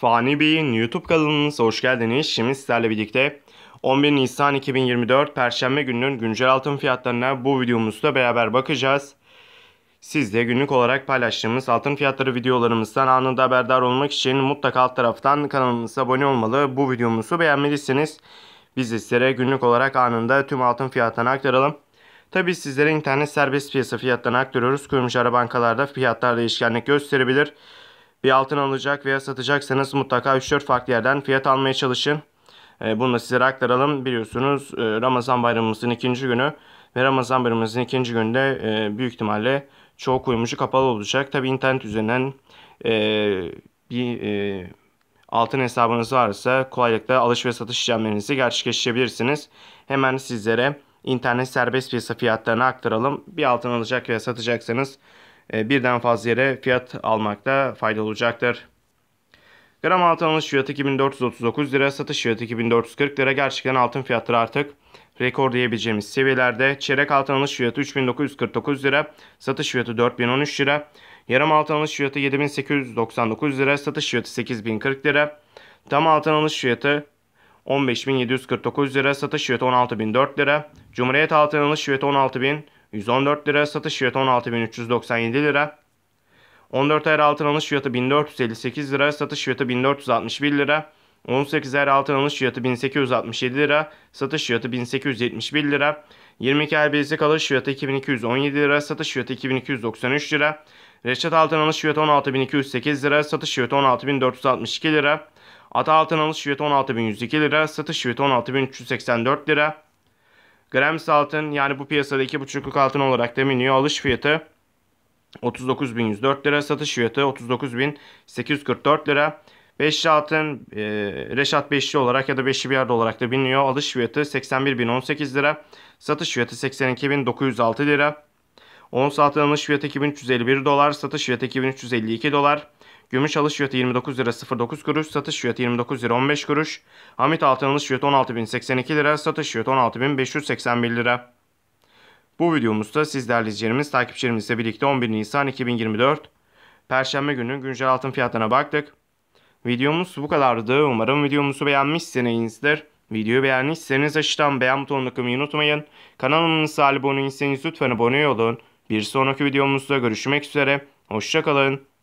Fani Bey'in YouTube kanalımıza hoş geldiniz. Şimdi sizlerle birlikte 11 Nisan 2024 Perşembe gününün güncel altın fiyatlarına bu videomuzda beraber bakacağız. Siz de günlük olarak paylaştığımız altın fiyatları videolarımızdan anında haberdar olmak için mutlaka alt taraftan kanalımıza abone olmalı. Bu videomuzu beğenmediyseniz biz sizlere günlük olarak anında tüm altın fiyatlarını aktaralım. Tabi sizlere internet serbest piyasa fiyatlarını aktarıyoruz. Kuyumcu bankalarda fiyatlar değişkenlik gösterebilir. Bir altın alacak veya satacaksanız mutlaka 3-4 farklı yerden fiyat almaya çalışın. Ee, bunu da sizlere aktaralım. Biliyorsunuz e, Ramazan bayramımızın ikinci günü ve Ramazan bayramımızın ikinci günde e, büyük ihtimalle çoğu kuyumcu kapalı olacak. Tabi internet üzerinden e, bir altın hesabınız varsa kolaylıkla alış ve satış işlemlerinizi gerçekleştirebilirsiniz. Hemen sizlere internet serbest piyasa fiyatlarını aktaralım. Bir altın alacak veya satacaksanız ee, birden fazla yere fiyat almakta fayda olacaktır. Gram altın alış fiyatı 2439 lira, satış fiyatı 2440 lira. Gerçekten altın fiyatları artık rekor diyebileceğimiz seviyelerde. Çeyrek altın alış fiyatı 3949 lira, satış fiyatı 4013 lira. Yarım altın alış fiyatı 7899 lira, satış fiyatı 8040 lira. Tam altın alış fiyatı 15.749 lira, satış fiyatı 16.004 lira. Cumhuriyet altın alış fiyatı 16.000 114 lira. Satış fiyatı 16.397 lira. 14 ayar er altın alış fiyatı 1458 lira. Satış fiyatı 1461 lira. 18 ayar er altın alış fiyatı 1867 lira. Satış fiyatı 1871 lira. 22 ayar bilezik alış fiyatı 2217 lira. Satış fiyatı 2293 lira. Reçet altın alış fiyatı 16208 lira. Satış fiyatı 16462 lira. Ata altın alış fiyatı 16102 lira. Satış fiyatı 16384 lira. Grams altın yani bu piyasada 2,5'luk altın olarak deminiyor. Alış fiyatı 39.104 lira. Satış fiyatı 39.844 lira. 5 altın e, Reşat 5'li olarak ya da 5'li bir yerde olarak da biniyor Alış fiyatı 81.018 lira. Satış fiyatı 82.906 lira. 10 altın alış fiyatı 2351 dolar. Satış fiyatı 2352 dolar. Gümüş alış fiyatı 29 lira 09 kuruş, satış fiyatı 29 lira 15 kuruş. Hamit altın alış fiyatı 16.082 lira, satış fiyatı 16.581 lira. Bu videomuzda sizler izleyicilerimiz, takipçilerimizle birlikte 11 Nisan 2024 Perşembe günü güncel altın fiyatlarına baktık. Videomuz bu kadardı. Umarım videomuzu beğenmişsinizdir. Videoyu beğendiyseniz aşağıdan beğen butonuna tıklamayı unutmayın. Kanalımıza abone değilseniz lütfen abone olun. Bir sonraki videomuzda görüşmek üzere. Hoşçakalın.